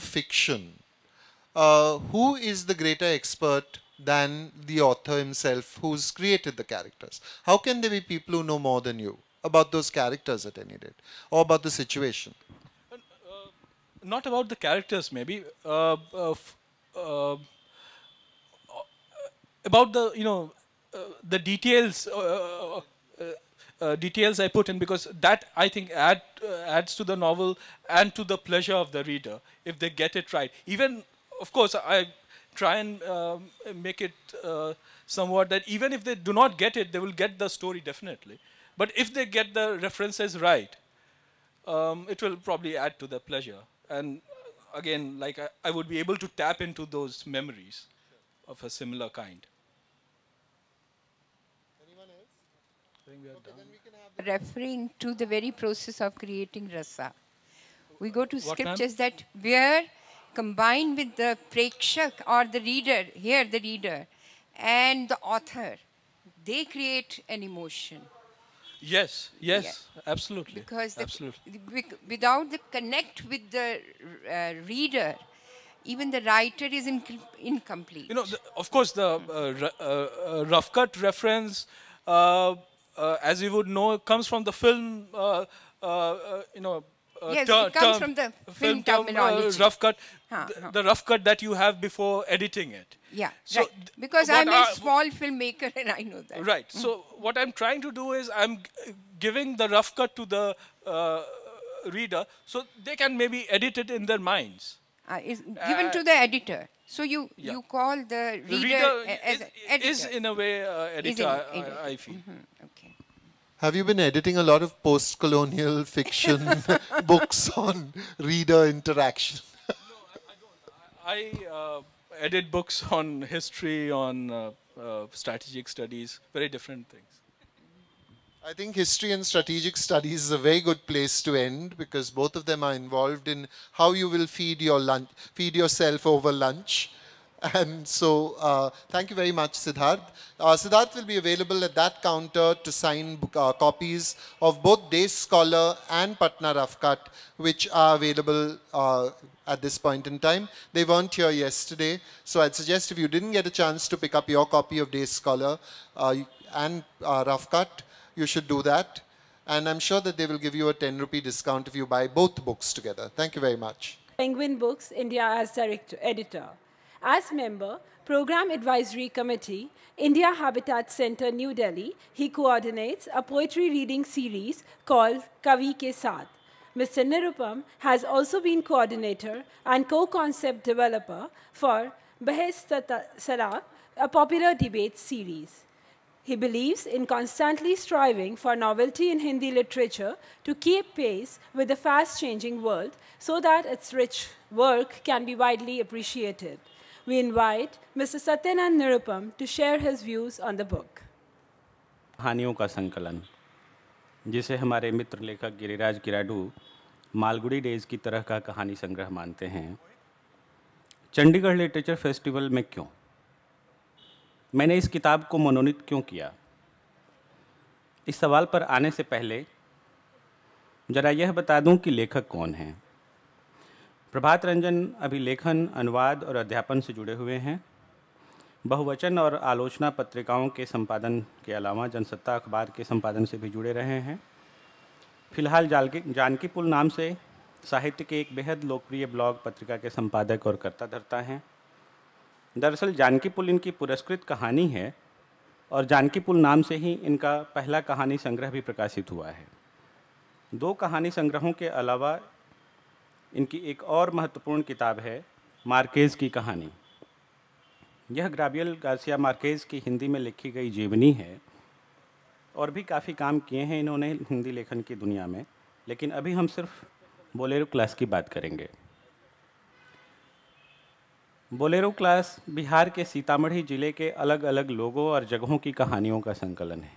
fiction, uh, who is the greater expert than the author himself who's created the characters? How can there be people who know more than you about those characters at any rate or about the situation? Uh, not about the characters, maybe. Uh, uh, uh about the, you know, uh, the details uh, details I put in because that I think add, uh, adds to the novel and to the pleasure of the reader if they get it right. Even, of course, I try and um, make it uh, somewhat that even if they do not get it, they will get the story definitely. But if they get the references right, um, it will probably add to the pleasure. And again, like I, I would be able to tap into those memories of a similar kind. think we are okay, done. Referring to the very process of creating rasa. We go to what scriptures that where combined with the prekshak or the reader, here the reader, and the author, they create an emotion. Yes, yes, yeah. absolutely. Because the, absolutely. without the connect with the uh, reader, even the writer is inc incomplete. You know, the, of course, the uh, uh, rough cut reference uh, uh, as you would know, comes from the film, uh, uh, you know, uh, yes, it comes from the film, film terminology. Term, uh, rough cut, huh, the, huh. the, rough cut that you have before editing it. Yeah, so right. Because I'm a small filmmaker and I know that. Right. Mm. So what I'm trying to do is I'm giving the rough cut to the uh, reader so they can maybe edit it in their minds. is given to the editor. So you yeah. you call the reader, the reader is, is, in a way editor. In, I, I, feel. Mm -hmm. Have you been editing a lot of post colonial fiction books on reader interaction? no, I, I, I uh, edit books on history, on uh, uh, strategic studies, very different things. I think history and strategic studies is a very good place to end because both of them are involved in how you will feed your lunch, feed yourself over lunch. And so uh, thank you very much, Siddharth. Uh, Siddharth will be available at that counter to sign uh, copies of both Days Scholar and Patna Rough Cut, which are available uh, at this point in time. They weren't here yesterday, so I'd suggest if you didn't get a chance to pick up your copy of Days Scholar uh, and uh, Rough Cut, you should do that. And I'm sure that they will give you a 10 rupee discount if you buy both books together. Thank you very much. Penguin Books, India as director, editor. As member, Program Advisory Committee, India Habitat Center, New Delhi, he coordinates a poetry reading series called Kavi Ke Saath. Mr. Nirupam has also been coordinator and co-concept developer for Behes Sara, a popular debate series. He believes in constantly striving for novelty in Hindi literature to keep pace with the fast changing world so that its rich work can be widely appreciated. we invite Mr. Satyanan Nirupam to share his views on the book. कहानियों का संकलन जिसे हमारे मित्र लेखक Giriraj गिराडू Malgudi days की तरह का कहानी संग्रह मानते हैं चंडीगढ़ लिटरेचर फेस्टिवल में क्यों मैंने इस किताब को मनोनीत क्यों किया इस सवाल पर आने से पहले ज़रा यह बता दूं कि लेखक कौन हैं प्रभात रंजन अभिलेखन अनुवाद और अध्यापन से जुड़े हुए हैं बहुवचन और आलोचना पत्रिकाओं के संपादन के अलावा जनसत्ता अखबार के संपादन से भी जुड़े रहे हैं फिलहाल जानकी पुल नाम से साहित्य के एक बेहद लोकप्रिय ब्लॉग पत्रिका के संपादक और कर्ता धरता हैं दरअसल जानकी पुल इनकी पुरस्कृत कहानी है और जानकी पुल नाम से ही इनका पहला कहानी संग्रह भी प्रकाशित हुआ है दो कहानी संग्रहों के अलावा इनकी एक और महत्वपूर्ण किताब है मार्केज की कहानी यह ग्राबियल गार्सिया मार्केज की हिंदी में लिखी गई जीवनी है और भी काफ़ी काम किए हैं इन्होंने हिंदी लेखन की दुनिया में लेकिन अभी हम सिर्फ बोलेरो क्लास की बात करेंगे बोलेरो क्लास बिहार के सीतामढ़ी जिले के अलग अलग लोगों और जगहों की कहानियों का संकलन है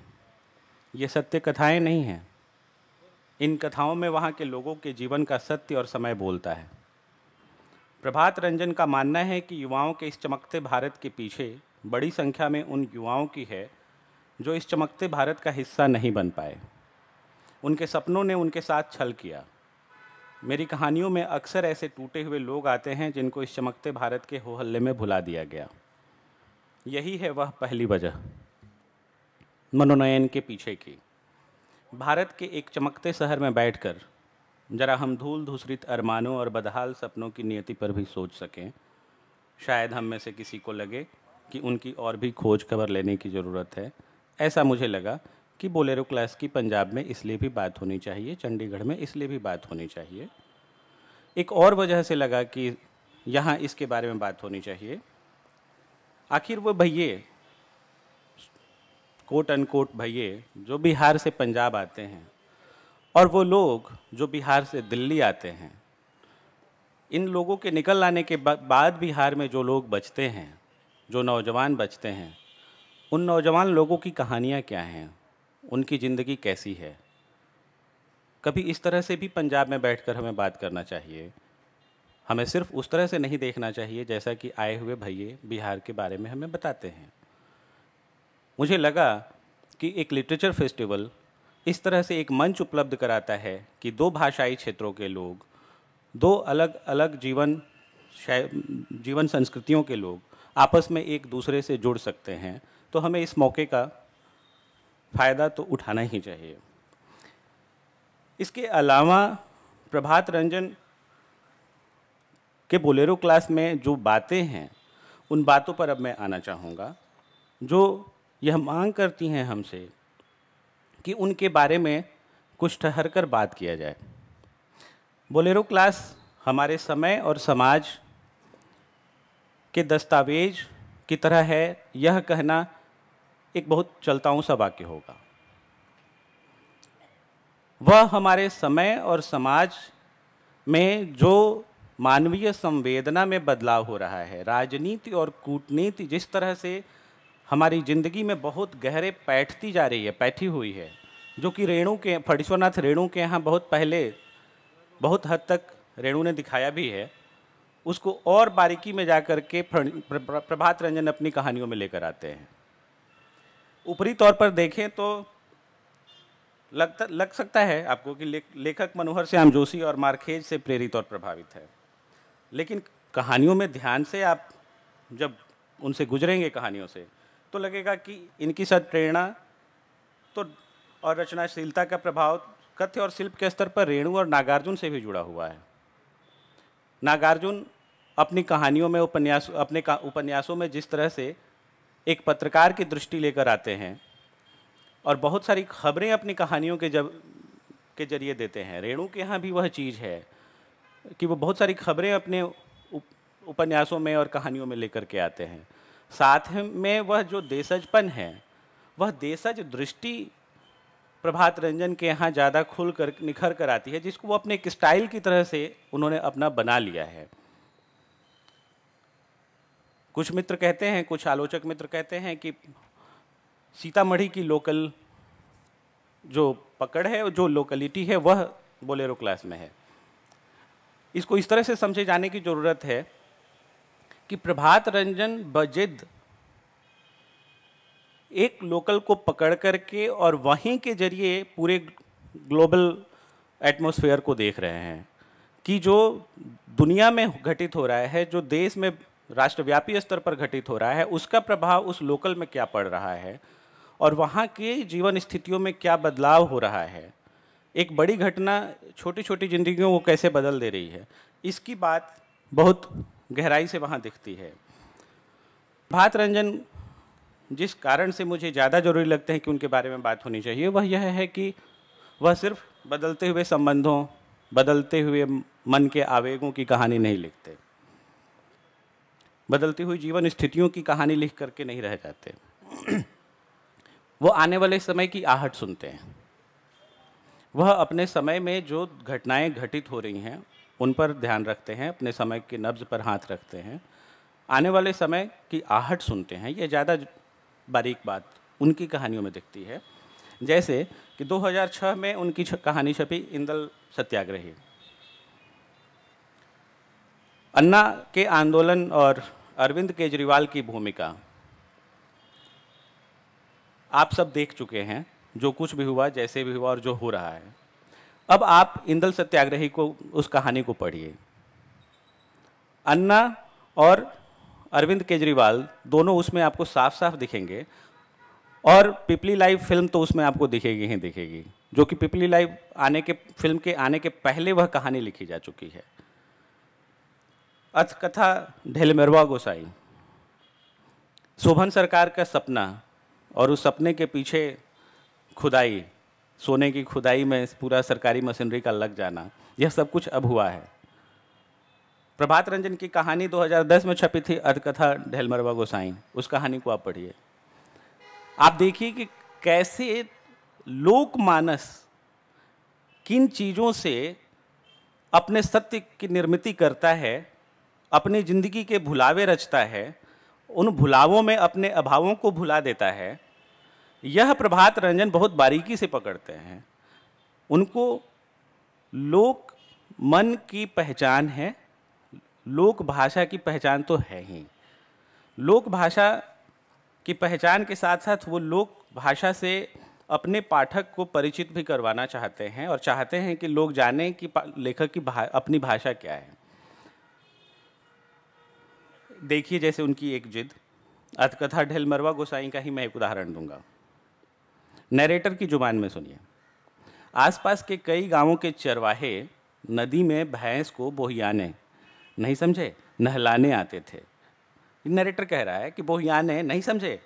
ये सत्य कथाएं नहीं हैं इन कथाओं में वहाँ के लोगों के जीवन का सत्य और समय बोलता है प्रभात रंजन का मानना है कि युवाओं के इस चमकते भारत के पीछे बड़ी संख्या में उन युवाओं की है जो इस चमकते भारत का हिस्सा नहीं बन पाए उनके सपनों ने उनके साथ छल किया मेरी कहानियों में अक्सर ऐसे टूटे हुए लोग आते हैं जिनको इस चमकते भारत के हो हल्ले में भुला दिया गया यही है वह पहली वजह मनोनयन के पीछे की भारत के एक चमकते शहर में बैठकर जरा हम धूल धूसरित अरमानों और बदहाल सपनों की नियति पर भी सोच सकें शायद हम में से किसी को लगे कि उनकी और भी खोज खबर लेने की ज़रूरत है ऐसा मुझे लगा कि बोलेरो क्लास की पंजाब में इसलिए भी बात होनी चाहिए चंडीगढ़ में इसलिए भी बात होनी चाहिए एक और वजह से लगा कि यहाँ इसके बारे में बात होनी चाहिए आखिर वो भैया कोट अनकोट भैये जो बिहार से पंजाब आते हैं और वो लोग जो बिहार से दिल्ली आते हैं इन लोगों के निकल आने के बाद बिहार में जो लोग बचते हैं जो नौजवान बचते हैं उन नौजवान लोगों की कहानियाँ क्या हैं उनकी ज़िंदगी कैसी है कभी इस तरह से भी पंजाब में बैठकर हमें बात करना चाहिए हमें सिर्फ उस तरह से नहीं देखना चाहिए जैसा कि आए हुए भैये बिहार के बारे में हमें बताते हैं मुझे लगा कि एक लिटरेचर फेस्टिवल इस तरह से एक मंच उपलब्ध कराता है कि दो भाषाई क्षेत्रों के लोग दो अलग अलग जीवन जीवन संस्कृतियों के लोग आपस में एक दूसरे से जुड़ सकते हैं तो हमें इस मौके का फ़ायदा तो उठाना ही चाहिए इसके अलावा प्रभात रंजन के बोलेरो क्लास में जो बातें हैं उन बातों पर अब मैं आना चाहूँगा जो यह मांग करती हैं हमसे कि उनके बारे में कुछ ठहर कर बात किया जाए बोलेरो क्लास हमारे समय और समाज के दस्तावेज की तरह है यह कहना एक बहुत हूँ सा वाक्य होगा वह हमारे समय और समाज में जो मानवीय संवेदना में बदलाव हो रहा है राजनीति और कूटनीति जिस तरह से हमारी ज़िंदगी में बहुत गहरे बैठती जा रही है पैठी हुई है जो कि रेणु के फणीश्वरनाथ रेणु के यहाँ बहुत पहले बहुत हद तक रेणु ने दिखाया भी है उसको और बारीकी में जा कर के प्रभात रंजन अपनी कहानियों में लेकर आते हैं ऊपरी तौर पर देखें तो लगता लग सकता है आपको कि ले, लेखक मनोहर श्याम जोशी और मार्खेज से प्रेरित और प्रभावित है लेकिन कहानियों में ध्यान से आप जब उनसे गुजरेंगे कहानियों से तो लगेगा कि इनकी साथ प्रेरणा तो और रचनाशीलता का प्रभाव कथ्य और शिल्प के स्तर पर रेणु और नागार्जुन से भी जुड़ा हुआ है नागार्जुन अपनी कहानियों में उपन्यास अपने उपन्यासों में जिस तरह से एक पत्रकार की दृष्टि लेकर आते हैं और बहुत सारी खबरें अपनी कहानियों के जब के जरिए देते हैं रेणु के यहाँ भी वह चीज़ है कि वो बहुत सारी खबरें अपने उपन्यासों में और कहानियों में लेकर के आते हैं साथ में वह जो देशजपन है वह देशज दृष्टि प्रभात रंजन के यहाँ ज़्यादा खुल कर निखर कर आती है जिसको वो अपने एक स्टाइल की तरह से उन्होंने अपना बना लिया है कुछ मित्र कहते हैं कुछ आलोचक मित्र कहते हैं कि सीतामढ़ी की लोकल जो पकड़ है जो लोकलिटी है वह बोलेरो क्लास में है इसको इस तरह से समझे जाने की ज़रूरत है कि प्रभात रंजन बजिद एक लोकल को पकड़ करके और वहीं के जरिए पूरे ग्लोबल एटमॉस्फेयर को देख रहे हैं कि जो दुनिया में घटित हो रहा है जो देश में राष्ट्रव्यापी स्तर पर घटित हो रहा है उसका प्रभाव उस लोकल में क्या पड़ रहा है और वहाँ के जीवन स्थितियों में क्या बदलाव हो रहा है एक बड़ी घटना छोटी छोटी जिंदगियों को कैसे बदल दे रही है इसकी बात बहुत गहराई से वहाँ दिखती है भात रंजन जिस कारण से मुझे ज़्यादा जरूरी लगते हैं कि उनके बारे में बात होनी चाहिए वह यह है कि वह सिर्फ बदलते हुए संबंधों बदलते हुए मन के आवेगों की कहानी नहीं लिखते बदलती हुई जीवन स्थितियों की कहानी लिख करके नहीं रह जाते वो आने वाले समय की आहट सुनते हैं वह अपने समय में जो घटनाएं घटित हो रही हैं उन पर ध्यान रखते हैं अपने समय के नब्ज पर हाथ रखते हैं आने वाले समय की आहट सुनते हैं ये ज़्यादा बारीक बात उनकी कहानियों में दिखती है जैसे कि 2006 में उनकी कहानी छपी इंदल सत्याग्रही अन्ना के आंदोलन और अरविंद केजरीवाल की भूमिका आप सब देख चुके हैं जो कुछ भी हुआ जैसे भी हुआ और जो हो रहा है अब आप इंदल सत्याग्रही को उस कहानी को पढ़िए अन्ना और अरविंद केजरीवाल दोनों उसमें आपको साफ साफ दिखेंगे और पिपली लाइव फिल्म तो उसमें आपको दिखेगी ही दिखेगी जो कि पिपली लाइव आने के फिल्म के आने के पहले वह कहानी लिखी जा चुकी है अथकथा ढेलमेरवा गोसाई शोभन सरकार का सपना और उस सपने के पीछे खुदाई सोने की खुदाई में पूरा सरकारी मशीनरी का लग जाना यह सब कुछ अब हुआ है प्रभात रंजन की कहानी 2010 में छपी थी अधकथा ढेलमरवा गोसाई उस कहानी को आप पढ़िए आप देखिए कि कैसे लोकमानस किन चीज़ों से अपने सत्य की निर्मित करता है अपनी ज़िंदगी के भुलावे रचता है उन भुलावों में अपने अभावों को भुला देता है यह प्रभात रंजन बहुत बारीकी से पकड़ते हैं उनको लोक मन की पहचान है लोक भाषा की पहचान तो है ही लोक भाषा की पहचान के साथ साथ वो लोक भाषा से अपने पाठक को परिचित भी करवाना चाहते हैं और चाहते हैं कि लोग जानें कि लेखक की भा, अपनी भाषा क्या है देखिए जैसे उनकी एक जिद ढेल मरवा गोसाई का ही मैं एक उदाहरण दूंगा नरेटर की ज़ुबान में सुनिए आसपास के कई गांवों के चरवाहे नदी में भैंस को बोहियाने नहीं समझे नहलाने आते थे नरेटर कह रहा है कि बोहियाने नहीं समझे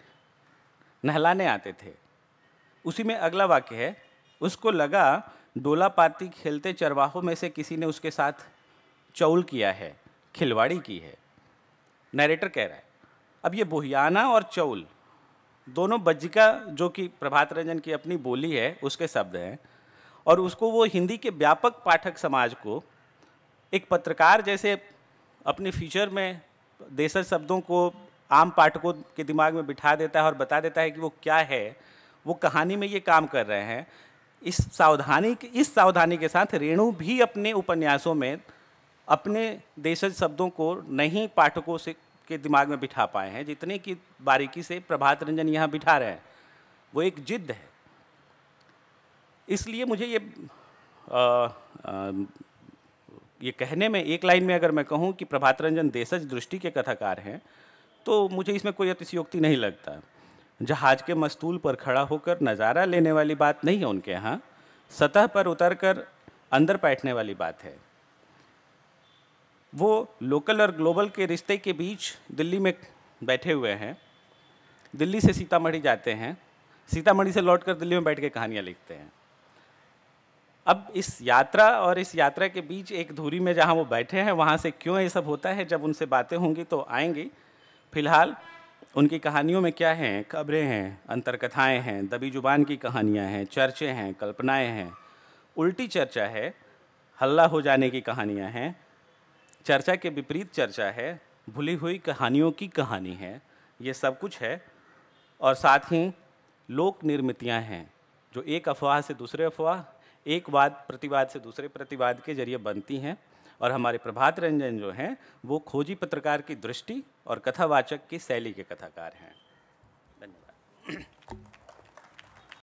नहलाने आते थे उसी में अगला वाक्य है उसको लगा डोला पाती खेलते चरवाहों में से किसी ने उसके साथ चौल किया है खिलवाड़ी की है नरेटर कह रहा है अब ये बोहियाना और चौल दोनों बज्जिका जो कि प्रभात रंजन की अपनी बोली है उसके शब्द हैं और उसको वो हिंदी के व्यापक पाठक समाज को एक पत्रकार जैसे अपने फ्यूचर में देसर शब्दों को आम पाठकों के दिमाग में बिठा देता है और बता देता है कि वो क्या है वो कहानी में ये काम कर रहे हैं इस सावधानी इस सावधानी के साथ रेणु भी अपने उपन्यासों में अपने देशज शब्दों को नहीं पाठकों से के दिमाग में बिठा पाए हैं जितने की बारीकी से प्रभात रंजन यहाँ बिठा रहे हैं वो एक जिद है इसलिए मुझे ये आ, आ, ये कहने में एक लाइन में अगर मैं कहूँ कि प्रभात रंजन देशज दृष्टि के कथाकार हैं तो मुझे इसमें कोई अतिशयोक्ति नहीं लगता जहाज के मस्तूल पर खड़ा होकर नज़ारा लेने वाली बात नहीं है उनके यहाँ सतह पर उतर अंदर बैठने वाली बात है वो लोकल और ग्लोबल के रिश्ते के बीच दिल्ली में बैठे हुए हैं दिल्ली से सीतामढ़ी जाते हैं सीतामढ़ी से लौटकर दिल्ली में बैठ के कहानियाँ लिखते हैं अब इस यात्रा और इस यात्रा के बीच एक दूरी में जहाँ वो बैठे हैं वहाँ से क्यों ये सब होता है जब उनसे बातें होंगी तो आएंगी फिलहाल उनकी कहानियों में क्या हैं खबरें हैं अंतरकथाएँ हैं दबी जुबान की कहानियाँ हैं चर्चे हैं कल्पनाएँ हैं उल्टी चर्चा है हल्ला हो जाने की कहानियाँ हैं चर्चा के विपरीत चर्चा है भुली हुई कहानियों की कहानी है ये सब कुछ है और साथ ही लोक निर्मितियाँ हैं जो एक अफवाह से दूसरे अफवाह एक वाद प्रतिवाद से दूसरे प्रतिवाद के जरिए बनती हैं और हमारे प्रभात रंजन जो हैं वो खोजी पत्रकार की दृष्टि और कथावाचक की शैली के कथाकार हैं धन्यवाद